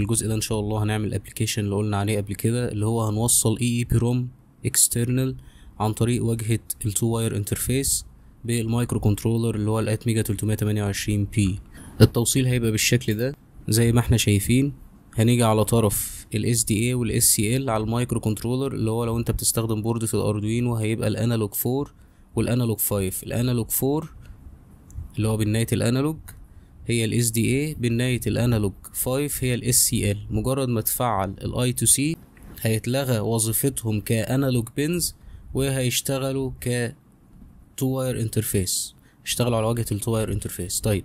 في الجزء ده ان شاء الله هنعمل ابلكيشن اللي قلنا عليه قبل كده اللي هو هنوصل اي اي بي روم اكسترنال عن طريق واجهه التو واير انترفيس بالمايكرو كنترولر اللي هو الاتميجا 328 بي التوصيل هيبقى بالشكل ده زي ما احنا شايفين هنيجي على طرف ال SDA وال SCL على المايكرو كنترولر اللي هو لو انت بتستخدم بوردة الاردوينو هيبقى الانالوج 4 والانالوج 5 الانالوج 4 اللي هو بالنايت الانالوج هي ال SDA بناية الانالوج 5 هي ال SCL مجرد ما تفعل ال I2C هيتلغى وظيفتهم كانالوج بينز وهيشتغلوا ك تو واير انترفيس اشتغلوا على واجهه التو واير انترفيس طيب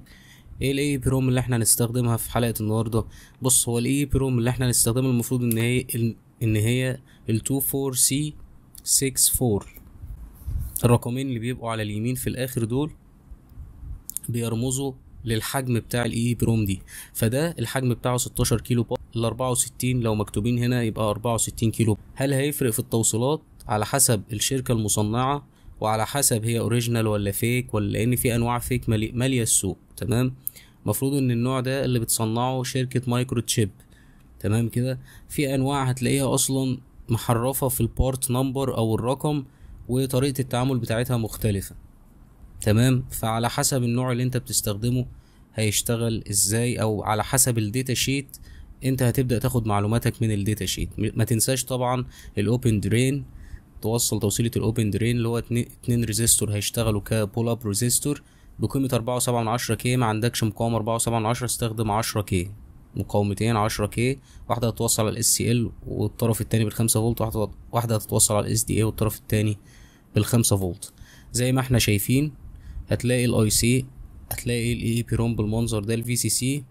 ايه الاي بروم e اللي احنا هنستخدمها في حلقه النهارده بص هو الاي بروم e اللي احنا هنستخدمه المفروض ان هي ان هي ال 24C64 الرقمين اللي بيبقوا على اليمين في الاخر دول بيرمزوا للحجم بتاع الاي بروم دي فده الحجم بتاعه 16 كيلو بار ال 64 لو مكتوبين هنا يبقى 64 كيلو هل هيفرق في التوصيلات على حسب الشركه المصنعه وعلى حسب هي اوريجينال ولا فيك ولا لان في انواع فيك ماليه السوق تمام المفروض ان النوع ده اللي بتصنعه شركه مايكرو تشيب تمام كده في انواع هتلاقيها اصلا محرفه في البارت نمبر او الرقم وطريقه التعامل بتاعتها مختلفه تمام فعلى حسب النوع اللي انت بتستخدمه هيشتغل ازاي او على حسب الداتا شيت انت هتبدا تاخد معلوماتك من الداتا شيت ما تنساش طبعا الاوبن درين توصل توصيله الاوبن درين اللي هو اتنين ريزيستور هيشتغلوا كبول اب ريزيستور بقيمه من عشرة كي ما عندكش مقاومه من عشرة استخدم 10 كي مقاومتين 10 كي واحده هتتوصل على الاس سي ال والطرف التاني بالخمسة فولت واحده واحده هتتوصل على الاس دي اي والطرف التاني بالخمسة فولت زي ما احنا شايفين هتلاقي الاي سي هتلاقي الاي اي روم بالمنظر ده الفي سي سي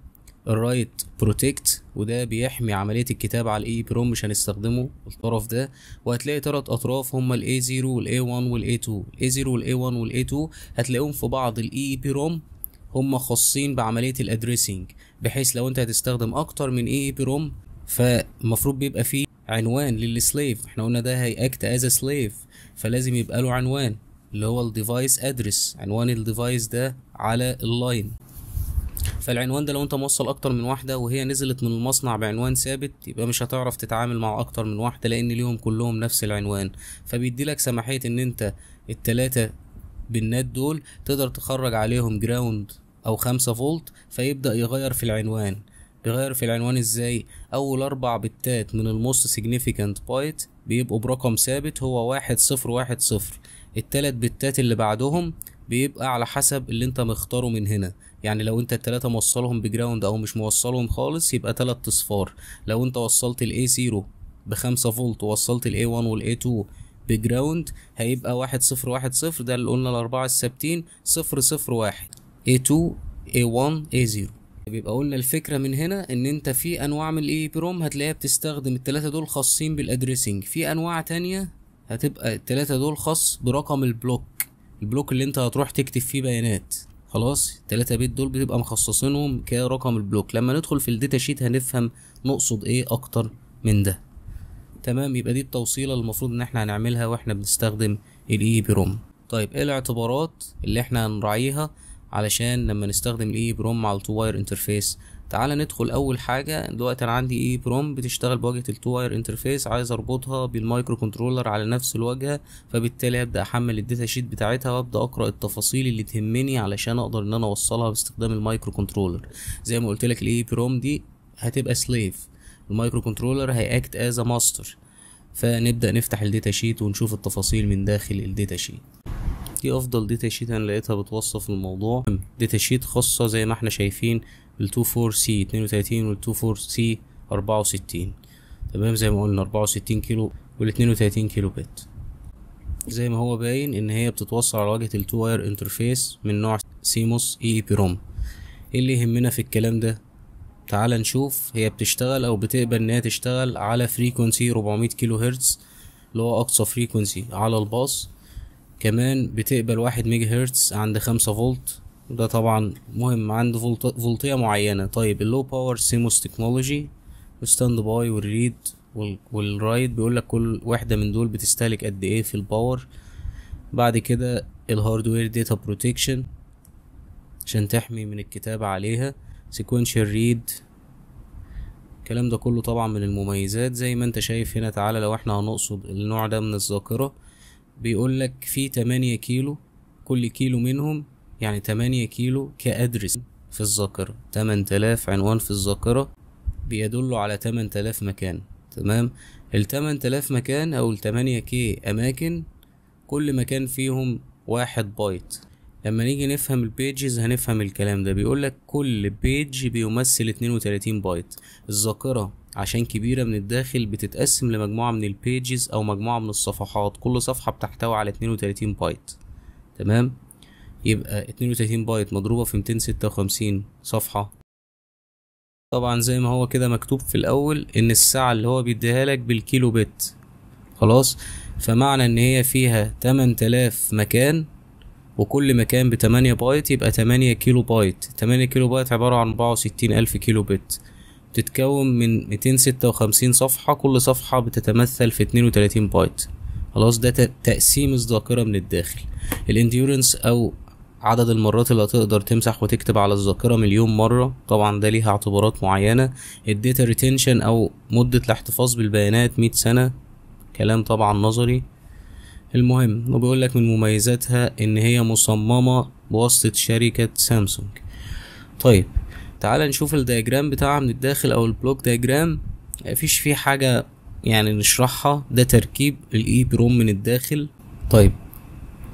الرايت بروتكت وده بيحمي عمليه الكتابه على الاي بي روم مش هنستخدمه الطرف ده وهتلاقي تلات اطراف هما الاي زيرو والاي وان والاي تو الاي زيرو والاي وان والاي تو هتلاقيهم في بعض الاي بي روم هما خاصين بعمليه الادريسنج بحيث لو انت هتستخدم اكتر من اي بروم روم فالمفروض بيبقى فيه عنوان للسليف احنا قلنا ده هيأكت از سليف فلازم يبقى له عنوان اللي هو الديفايس ادرس عنوان الديفايس ده على اللاين فالعنوان ده لو انت موصل اكتر من واحده وهي نزلت من المصنع بعنوان ثابت يبقى مش هتعرف تتعامل مع اكتر من واحده لان ليهم كلهم نفس العنوان فبيدي لك سماحيه ان انت التلاته بالنات دول تقدر تخرج عليهم جراوند او خمسة فولت فيبدا يغير في العنوان بيغير في العنوان ازاي اول اربع بتات من الموست سيجنيفيكانت بايت بيبقوا برقم ثابت هو واحد صفر واحد صفر التلات بتات اللي بعدهم بيبقى على حسب اللي انت مختاره من هنا يعني لو انت التلاتة موصلهم بجراوند او مش موصلهم خالص يبقى تلات اصفار لو انت وصلت الاي زيرو بخمسة فولت ووصلت الاي 1 والاي 2 بجراوند هيبقى واحد صفر واحد صفر ده اللي قلنا الاربعة الثابتين صفر صفر واحد اي 2 اي 1 اي 0 بيبقى قلنا الفكره من هنا ان انت في انواع من الاي بروم هتلاقيها بتستخدم التلاتة دول خاصين بالادريسنج في انواع تانية هتبقى التلاتة دول خاص برقم البلوك البلوك اللي انت هتروح تكتب فيه بيانات خلاص التلاتة بيت دول بتبقى مخصصينهم كرقم البلوك لما ندخل في الداتا شيت هنفهم نقصد ايه اكتر من ده تمام يبقى دي التوصيلة المفروض ان احنا هنعملها واحنا بنستخدم الاي بي روم طيب ايه الاعتبارات اللي احنا هنراعيها علشان لما نستخدم الاي بروم على التو واير انترفيس تعال ندخل اول حاجة دلوقتي انا عندي اي بروم بتشتغل بواجهة التو واير انترفيس عايز اربطها بالمايكرو كنترولر على نفس الواجهة فبالتالي ابدا احمل الداتا شيت بتاعتها وابدا اقرا التفاصيل اللي تهمني علشان اقدر ان انا اوصلها باستخدام المايكرو كنترولر زي ما قلت لك الاي بروم دي هتبقى سليف المايكرو كنترولر هياكت از ماستر فنبدا نفتح الداتا شيت ونشوف التفاصيل من داخل الداتا شيت دي افضل داتا شيت انا لقيتها بتوصف الموضوع داتا شيت خاصه زي ما احنا شايفين ال 24 سي 32 وال 24 سي 64 تمام زي ما قلنا 64 كيلو وال 32 كيلو بت زي ما هو باين ان هي بتتوصل على واجهه التو واير انترفيس من نوع سيموس اي اي بي روم ايه اللي يهمنا في الكلام ده تعال نشوف هي بتشتغل او بتقبل ان هي تشتغل على فريكونسي 400 كيلو هرتز اللي هو اقصى فريكونسي على الباص كمان بتقبل واحد ميجا هرتز عند خمسة فولت وده طبعا مهم عند فولت فولتية معينة طيب اللو باور سيموس تكنولوجي والستاند باي والريد والرايد بيقولك كل واحدة من دول بتستهلك قد ايه في الباور بعد كده الهاردوير داتا بروتكشن عشان تحمي من الكتابة عليها سيكونشال ريد الكلام ده كله طبعا من المميزات زي ما انت شايف هنا تعالى لو احنا هنقصد النوع ده من الذاكرة بيقول لك في 8 كيلو كل كيلو منهم يعني 8 كيلو كأدرس في الذاكرة 8000 عنوان في الذاكرة بيدل على 8000 مكان تمام ال 8000 مكان او ال 8 كي اماكن كل مكان فيهم واحد بايت لما نيجي نفهم البيجز هنفهم الكلام ده بيقول لك كل بيج بيمثل 32 بايت الذاكرة عشان كبيرة من الداخل بتتقسم لمجموعة من البيجز أو مجموعة من الصفحات كل صفحة بتحتوي على 32 بايت تمام يبقى 32 بايت مضروبة في 256 صفحة طبعا زي ما هو كده مكتوب في الأول إن الساعة اللي هو بيديها لك بالكيلو بت خلاص فمعنى إن هي فيها 8000 مكان وكل مكان بتمانية بايت يبقى تمانية كيلو بايت تمانية كيلو بايت عبارة عن أربعة وستين ألف كيلو بت بتتكون من 256 صفحة كل صفحة بتتمثل في 32 بايت خلاص ده تقسيم الذاكرة من الداخل الانديورنس او عدد المرات اللي هتقدر تمسح وتكتب على الذاكرة مليون مرة طبعا ده ليها اعتبارات معينة الداتا ريتنشن او مدة الاحتفاظ بالبيانات 100 سنة كلام طبعا نظري المهم وبيقول لك من مميزاتها ان هي مصممة بواسطة شركة سامسونج طيب تعال نشوف الدياجرام بتاعها من الداخل او البلوك دياجرام مفيش فيه حاجة يعني نشرحها ده تركيب الاي بروم من الداخل طيب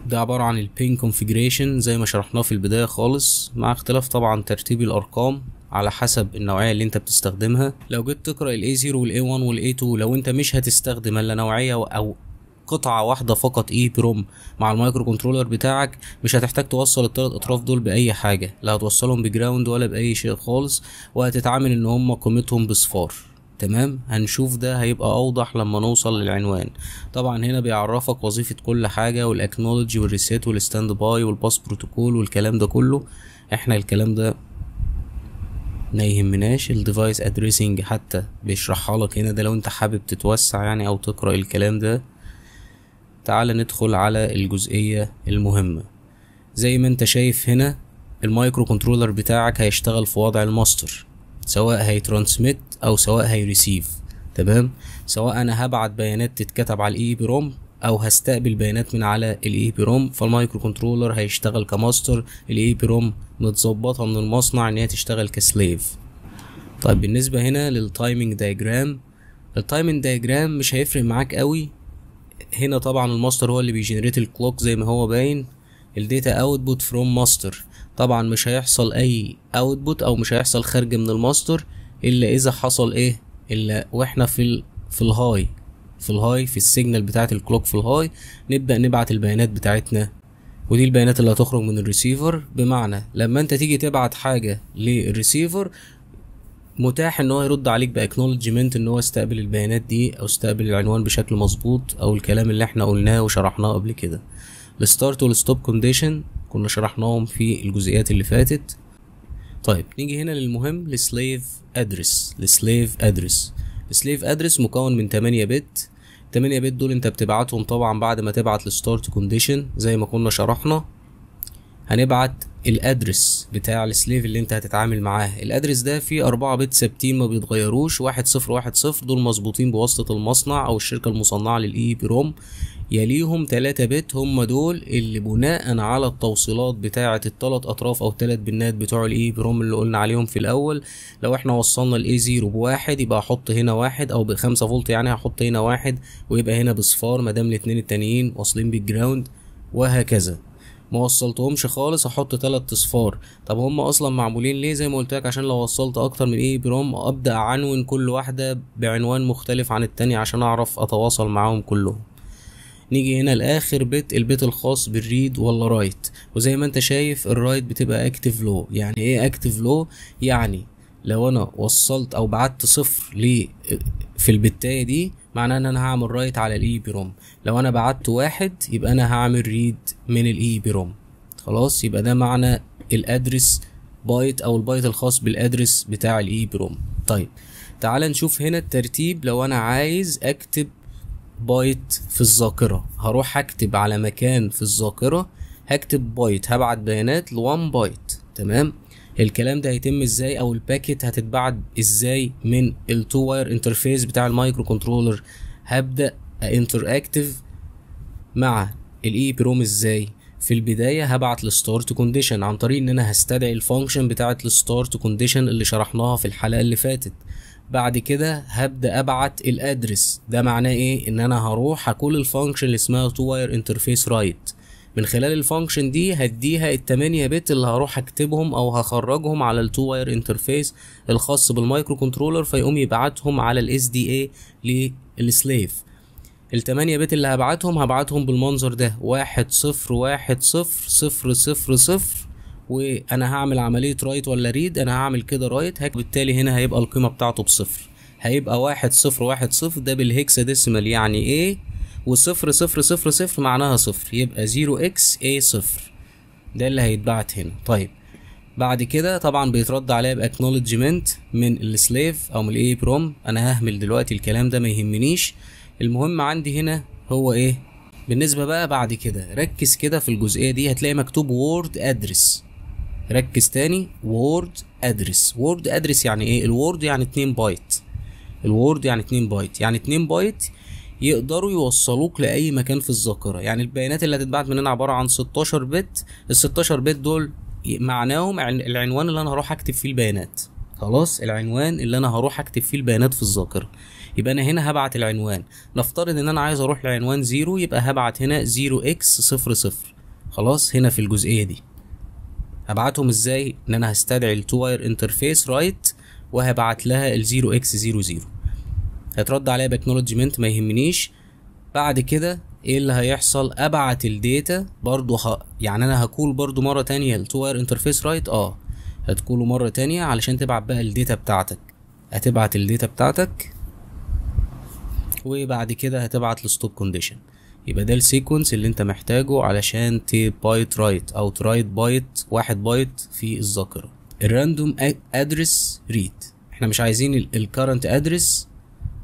ده عبارة عن البين كونفيجريشن زي ما شرحناه في البداية خالص مع اختلاف طبعا ترتيب الارقام على حسب النوعية اللي انت بتستخدمها لو جيت تقرأ الاي زيرو 0 وال والاي 1 2 لو انت مش هتستخدم الا نوعية او قطعه واحده فقط اي بروم مع المايكرو كنترولر بتاعك مش هتحتاج توصل التلات اطراف دول باي حاجه لا هتوصلهم بجراوند ولا باي شيء خالص وهتتعامل ان هم قيمتهم بصفار تمام هنشوف ده هيبقى اوضح لما نوصل للعنوان طبعا هنا بيعرفك وظيفة كل حاجة والاكنولوجي والريسيت والستاند باي والباس بروتوكول والكلام ده كله احنا الكلام ده ما يهمناش الديفايس ادريسنج حتى بيشرحها لك هنا ده لو انت حابب تتوسع يعني او تقرا الكلام ده تعال ندخل على الجزئية المهمة زي ما انت شايف هنا المايكرو كنترولر بتاعك هيشتغل في وضع الماستر سواء هيترانسميت او سواء هيريسيف تمام سواء انا هبعت بيانات تتكتب على الاي بي روم او هستقبل بيانات من على الاي بي روم فالمايكرو كنترولر هيشتغل كماستر الاي بي روم متظبطه من المصنع ان هي تشتغل كسليف طيب بالنسبه هنا للتايمنج دايجرام التايمنج دايجرام مش هيفرق معاك قوي هنا طبعا الماستر هو اللي بيجنريت الكلوك زي ما هو باين الداتا اوتبوت فروم ماستر طبعا مش هيحصل اي اوتبوت او مش هيحصل خارج من الماستر الا اذا حصل ايه الا واحنا في الـ في الهاي في الهاي في السيجنال بتاعه الكلوك في الهاي نبدا نبعت البيانات بتاعتنا ودي البيانات اللي هتخرج من الريسيفر بمعنى لما انت تيجي تبعت حاجه للريسيفر متاح ان هو يرد عليك باكنولجمنت ان هو استقبل البيانات دي او استقبل العنوان بشكل مظبوط او الكلام اللي احنا قلناه وشرحناه قبل كده الستارت والستوب كونديشن كنا شرحناهم في الجزئيات اللي فاتت طيب نيجي هنا للمهم السليف ادرس السليف ادرس السليف ادرس مكون من 8 بت 8 بت دول انت بتبعتهم طبعا بعد ما تبعت الستارت كونديشن زي ما كنا شرحنا هنبعت الادرس بتاع السليف اللي انت هتتعامل معاه الادرس ده فيه أربعة بت ثابتين ما بيتغيروش واحد صفر واحد صفر دول مظبوطين بواسطة المصنع او الشركة المصنعة للاي بي روم يليهم تلاتة بت هم دول اللي بناء على التوصيلات بتاعة التلات أطراف أو التلات بنات بتوع الإي بروم اللي قلنا عليهم في الأول لو احنا وصلنا الإي زيرو بواحد يبقى أحط هنا واحد أو بخمسة فولت يعني هحط هنا واحد ويبقى هنا بصفار مادام الاتنين التانيين واصلين بالجراوند وهكذا ما وصلتهمش خالص هحط تلات اصفار طب هم اصلا معمولين ليه زي ما قلت لك عشان لو وصلت اكتر من اي بروم ابدا اعنون كل واحده بعنوان مختلف عن التاني عشان اعرف اتواصل معاهم كلهم نيجي هنا لاخر بيت البيت الخاص بالريد ولا رايت وزي ما انت شايف الرايت بتبقى اكتف لو يعني ايه اكتف لو يعني لو انا وصلت او بعت صفر ليه في البتاية دي معناه ان انا هعمل رايت على الاي بي روم لو انا بعت واحد يبقى انا هعمل ريد من الاي بي روم خلاص يبقى ده معنى الادرس بايت او البايت الخاص بالادرس بتاع الاي بي روم طيب تعال نشوف هنا الترتيب لو انا عايز اكتب بايت في الذاكره هروح اكتب على مكان في الذاكره هكتب بايت هبعت بيانات ل1 بايت تمام الكلام ده هيتم ازاي او الباكت هتتبعت ازاي من التو واير انترفيس بتاع المايكرو كنترولر هبدا انتراكتف مع الاي بروم ازاي في البداية هبعت الستارت كونديشن عن طريق ان انا هستدعي الفانكشن بتاعة الستارت كونديشن اللي شرحناها في الحلقة اللي فاتت بعد كده هبدا ابعت الادرس ده معناه ايه ان انا هروح اكل الفانكشن اللي اسمها تو واير انترفيس رايت من خلال الفانكشن دي هديها التمانية بت اللي هروح اكتبهم او هخرجهم على التو واير انترفيس الخاص بالمايكرو كنترولر فيقوم يبعتهم على الاس دي اي للسليف التمانية بت اللي هبعتهم هبعتهم بالمنظر ده واحد صفر واحد صفر صفر صفر صفر وانا هعمل عملية رايت ولا ريد انا هعمل كده رايت بالتالي هنا هيبقى القيمة بتاعته بصفر هيبقى واحد صفر واحد صفر ده بالهكسا ديسيمال يعني ايه وصفر صفر صفر صفر معناها صفر يبقى 0 اكس اي صفر ده اللي هيتبعت هنا طيب بعد كده طبعا بيترد عليا باكنولجمنت من السليف او من الاي بروم انا ههمل دلوقتي الكلام ده ما يهمنيش المهم عندي هنا هو ايه بالنسبه بقى بعد كده ركز كده في الجزئيه دي هتلاقي مكتوب وورد ادرس ركز تاني وورد ادرس وورد ادرس يعني ايه الوورد يعني 2 بايت الوورد يعني 2 بايت يعني 2 بايت يقدروا يوصلوك لاي مكان في الذاكره يعني البيانات اللي هتتبعت مننا عباره عن 16 بت ال 16 بت دول معناهم العنوان اللي انا هروح اكتب فيه البيانات خلاص العنوان اللي انا هروح اكتب فيه البيانات في الذاكره يبقى انا هنا هبعت العنوان نفترض ان انا عايز اروح لعنوان 0 يبقى هبعت هنا 0x00 خلاص هنا في الجزئيه دي هبعتهم ازاي ان انا هستدعي التو واير انترفيس رايت وهبعت لها ال 0x00 هيترد عليا باكنولجمنت ما يهمنيش بعد كده ايه اللي هيحصل ابعت الداتا برضو ه... يعني انا هكول برضو مره تانية التو واير انترفيس رايت اه هتقوله مره تانية علشان تبعت بقى الداتا بتاعتك هتبعت الداتا بتاعتك وبعد كده هتبعت الستوب كونديشن يبقى ده السيكونس اللي انت محتاجه علشان تبايت رايت او ترايت بايت واحد بايت في الذاكره الراندوم ادرس ريد احنا مش عايزين الكرنت ادرس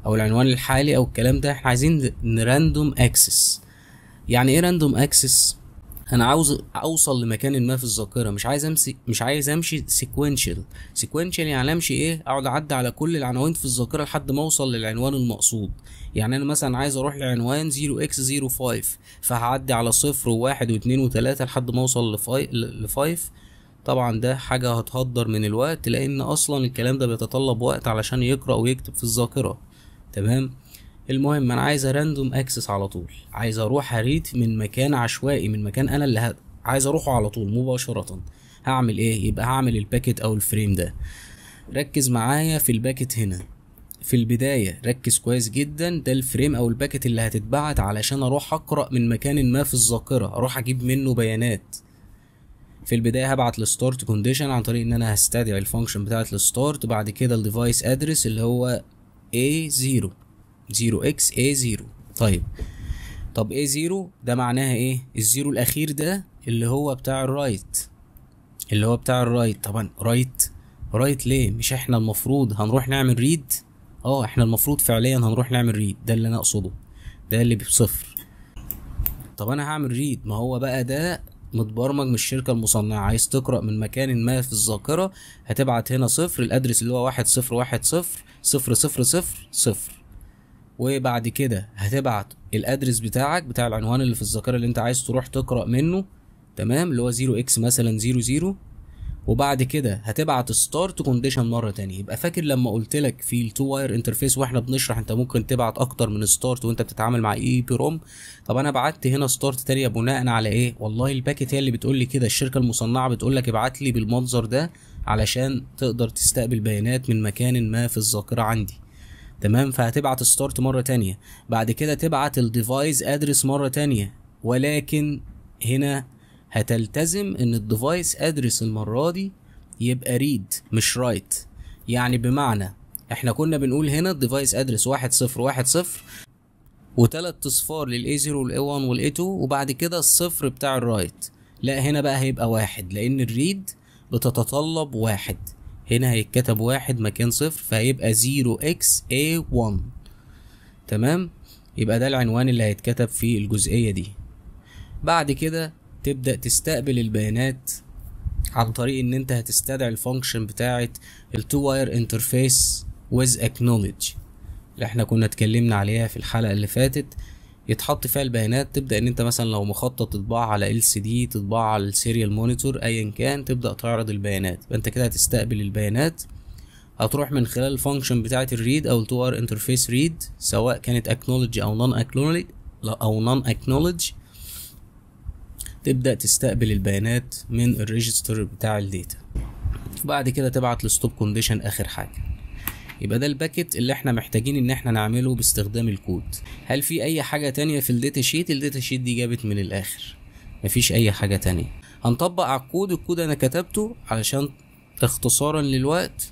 او العنوان الحالي او الكلام ده احنا عايزين راندوم اكسس يعني ايه راندوم اكسس انا عاوز اوصل لمكان ما في الذاكره مش عايز امشي مش عايز امشي سيكوينشال سيكوينشال يعني امشي ايه اقعد اعدي على كل العناوين في الذاكره لحد ما اوصل للعنوان المقصود يعني انا مثلا عايز اروح لعنوان 0x05 فهعدي على صفر وواحد و 3 لحد ما اوصل لفاي... 5 طبعا ده حاجة هتهدر من الوقت لان اصلا الكلام ده بيتطلب وقت علشان يقرأ ويكتب في الذاكرة تمام المهم انا عايز راندوم اكسس على طول عايز اروح اريد من مكان عشوائي من مكان انا اللي ه... عايز اروحه على طول مباشره هعمل ايه يبقى هعمل الباكت او الفريم ده ركز معايا في الباكت هنا في البداية ركز كويس جدا ده الفريم او الباكت اللي هتتبعت علشان اروح اقرأ من مكان ما في الذاكرة اروح اجيب منه بيانات في البداية هبعت الستارت كونديشن عن طريق ان انا هستدعي الفانكشن بتاعت الستارت بعد كده الديفايس ادرس اللي هو A0 0x A0 طيب طب A0 ده معناها ايه الزيرو الاخير ده اللي هو بتاع الرايت اللي هو بتاع الرايت طبعا رايت رايت ليه مش احنا المفروض هنروح نعمل ريد اه احنا المفروض فعليا هنروح نعمل ريد ده اللي انا اقصده ده اللي بصفر طب انا هعمل ريد ما هو بقى ده متبرمج من الشركه المصنعه عايز تقرا من مكان ما في الذاكره هتبعت هنا صفر الادرس اللي هو واحد صفر واحد صفر صفر صفر صفر صفر وبعد كده هتبعت الادرس بتاعك بتاع العنوان اللي في الذاكره اللي انت عايز تروح تقرا منه تمام اللي هو 0 x مثلا 00 وبعد كده هتبعت ستارت كونديشن مره تانية يبقى فاكر لما قلت لك في التو واير انترفيس واحنا بنشرح انت ممكن تبعت اكتر من ستارت وانت بتتعامل مع اي بي روم طب انا بعت هنا ستارت تانية بناء على ايه والله الباكت هي اللي بتقول لي كده الشركه المصنعه بتقول لك ابعت لي بالمنظر ده علشان تقدر تستقبل بيانات من مكان ما في الذاكره عندي تمام فهتبعت ستارت مره تانية بعد كده تبعت الديفايس ادرس مره تانية ولكن هنا هتلتزم ان الديفايس ادرس المره دي يبقى ريد مش رايت يعني بمعنى احنا كنا بنقول هنا الديفايس ادرس واحد صفر واحد صفر وتلات اصفار للاي 0 والاي 1 والاي 2 وبعد كده الصفر بتاع الرايت لا هنا بقى هيبقى واحد لان الريد بتتطلب واحد هنا هيتكتب واحد مكان صفر فهيبقى 0 x a 1 تمام يبقى ده العنوان اللي هيتكتب في الجزئية دي بعد كده تبدا تستقبل البيانات عن طريق ان انت هتستدعي الفانكشن بتاعه التو واير انترفيس ويز اكنولج اللي احنا كنا اتكلمنا عليها في الحلقه اللي فاتت يتحط فيها البيانات تبدا ان انت مثلا لو مخطط تطبعها على ال سي دي تطبعها على السيريال مونيتور ايا كان تبدا تعرض البيانات فانت كده هتستقبل البيانات هتروح من خلال الفانكشن بتاعه الريد او التو واير انترفيس ريد سواء كانت اكنولج او نون اكنولج او نون اكنولج تبدأ تستقبل البيانات من الريجستر بتاع الداتا وبعد كده تبعت للستوب كونديشن آخر حاجة يبقى ده الباكت اللي احنا محتاجين ان احنا نعمله باستخدام الكود هل في اي حاجة تانية في الداتا شيت الداتا شيت دي جابت من الاخر مفيش اي حاجة تانية هنطبق على الكود الكود انا كتبته علشان اختصارا للوقت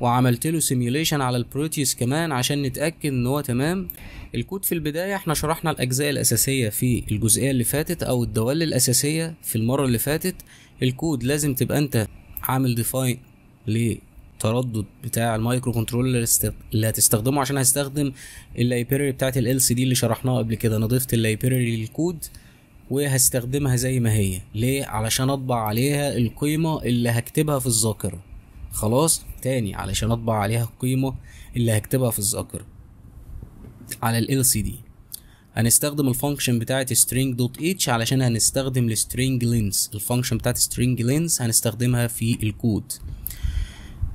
وعملت له سيميوليشن على البروتيوس كمان عشان نتاكد ان هو تمام الكود في البداية احنا شرحنا الأجزاء الأساسية في الجزئية اللي فاتت أو الدوال الأساسية في المرة اللي فاتت الكود لازم تبقى أنت عامل ديفاين للتردد بتاع المايكرو كنترول اللي هتستخدمه عشان هستخدم اللايبراري بتاعت ال سي دي اللي شرحناها قبل كده أنا ضفت اللايبراري للكود وهستخدمها زي ما هي ليه علشان أطبع عليها القيمة اللي هكتبها في الذاكرة خلاص تاني علشان أطبع عليها القيمة اللي هكتبها في الذاكرة على ال LCD هنستخدم الفانكشن بتاعه string.h علشان هنستخدم ال string lens الفانكشن بتاعه string lens هنستخدمها في الكود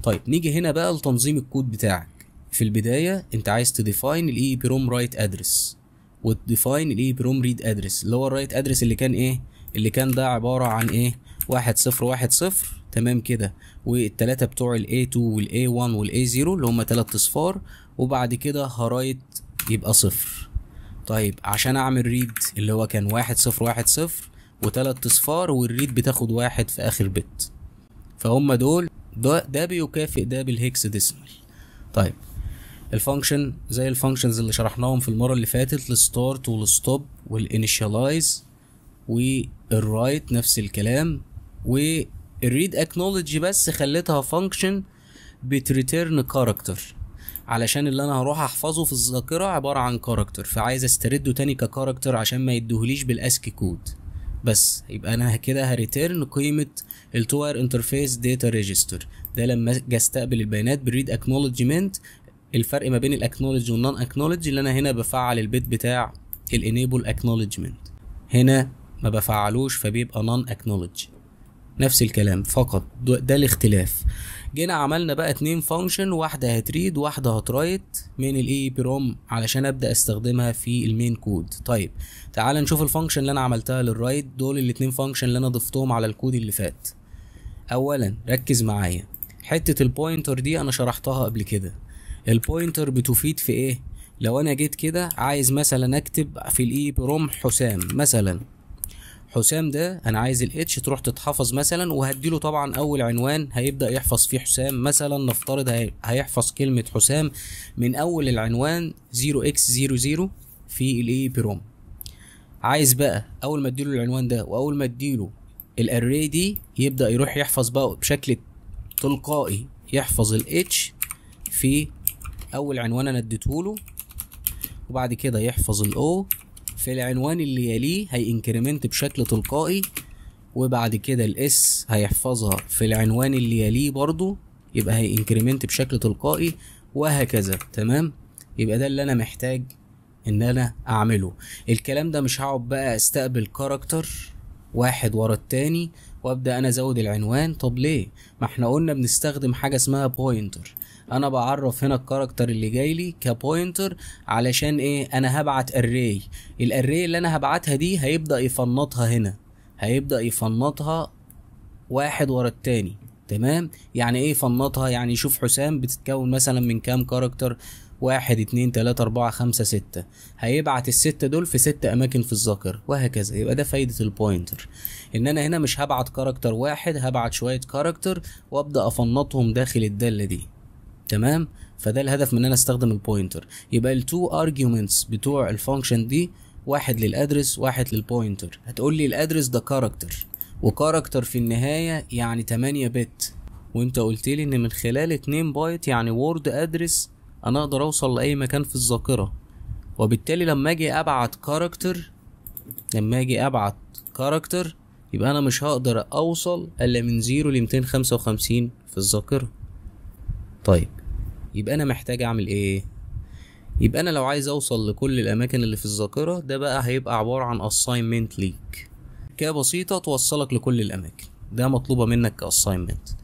طيب نيجي هنا بقى لتنظيم الكود بتاعك في البداية انت عايز تديفاين ال EEPROM write address ادرس وتديفاين define ال روم read address اللي هو ال write address اللي كان ايه اللي كان ده عبارة عن ايه واحد صفر واحد صفر تمام كده والتلاتة بتوع ال A2 وال A1 وال A0 اللي هما تلات اصفار وبعد كده هرايت يبقى صفر طيب عشان اعمل ريد اللي هو كان واحد صفر واحد صفر وتلات اصفار والريد بتاخد واحد في اخر بت فهم دول ده, ده بيكافئ ده بالهيكس ديسمال طيب الفانكشن زي الفانكشنز اللي شرحناهم في المره اللي فاتت الستارت والستوب والانيشاليز والرايت نفس الكلام والريد اكنولوجي بس خليتها فانكشن بتريتيرن كاركتر علشان اللي انا هروح احفظه في الذاكره عباره عن كاركتر فعايز استرده تاني ككاركتر عشان ما يديهوليش بالاسكي كود بس يبقى انا كده هريتيرن قيمه التوير انترفيس داتا ريجستر ده لما اجي استقبل البيانات بالريد اكنولجمنت الفرق ما بين الاكنولج والنون اكنولج اللي انا هنا بفعل البيت بتاع الانيبل اكنولجمنت هنا ما بفعلوش فبيبقى نون اكنولج نفس الكلام فقط ده الاختلاف جينا عملنا بقى اتنين فانكشن واحدة هتريد واحدة هترايت من الاي بي روم علشان ابدأ استخدمها في المين كود طيب تعال نشوف الفانكشن اللي انا عملتها للرايت دول الاتنين فانكشن اللي انا ضفتهم على الكود اللي فات اولا ركز معايا حتة البوينتر دي انا شرحتها قبل كده البوينتر بتفيد في ايه لو انا جيت كده عايز مثلا اكتب في الاي بي روم حسام مثلا حسام ده انا عايز الاتش تروح تتحفظ مثلا وهديله طبعا اول عنوان هيبدا يحفظ فيه حسام مثلا نفترض هيحفظ كلمه حسام من اول العنوان 0x00 في الاي بروم عايز بقى اول ما اديله العنوان ده واول ما اديله الاري دي يبدا يروح يحفظ بقى بشكل تلقائي يحفظ الاتش في اول عنوان انا اديته له وبعد كده يحفظ الاو في العنوان اللي يليه هينكريمنت بشكل تلقائي وبعد كده الاس هيحفظها في العنوان اللي يليه برضو يبقى هينكريمنت بشكل تلقائي وهكذا تمام يبقى ده اللي انا محتاج ان انا اعمله الكلام ده مش هقعد بقى استقبل كاركتر واحد ورا التاني وابدا انا ازود العنوان طب ليه ما احنا قلنا بنستخدم حاجه اسمها بوينتر انا بعرف هنا الكاركتر اللي جاي لي كبوينتر علشان ايه انا هبعت اري الاري اللي انا هبعتها دي هيبدا يفنطها هنا هيبدا يفنطها واحد ورا التاني تمام يعني ايه فنطها يعني شوف حسام بتتكون مثلا من كام كاركتر واحد اتنين تلاتة اربعة خمسة ستة هيبعت الستة دول في ست اماكن في الذاكرة وهكذا يبقى ده فايدة البوينتر ان انا هنا مش هبعت كاركتر واحد هبعت شوية كاركتر وابدأ افنطهم داخل الدالة دي تمام فده الهدف من ان انا استخدم البوينتر يبقى التو ارجيومنتس بتوع الفانكشن دي واحد للادرس واحد للبوينتر هتقول لي الادرس ده كاركتر وكاركتر في النهايه يعني 8 بت وانت قلت لي ان من خلال 2 بايت يعني وورد ادرس انا اقدر اوصل لاي مكان في الذاكره وبالتالي لما اجي ابعت كاركتر لما اجي ابعت كاركتر يبقى انا مش هقدر اوصل الا من 0 ل 255 في الذاكره طيب يبقى انا محتاج اعمل ايه يبقى انا لو عايز اوصل لكل الاماكن اللي في الذاكره ده بقى هيبقى عباره عن assignment ليك كده بسيطه توصلك لكل الاماكن ده مطلوبه منك كاساينمنت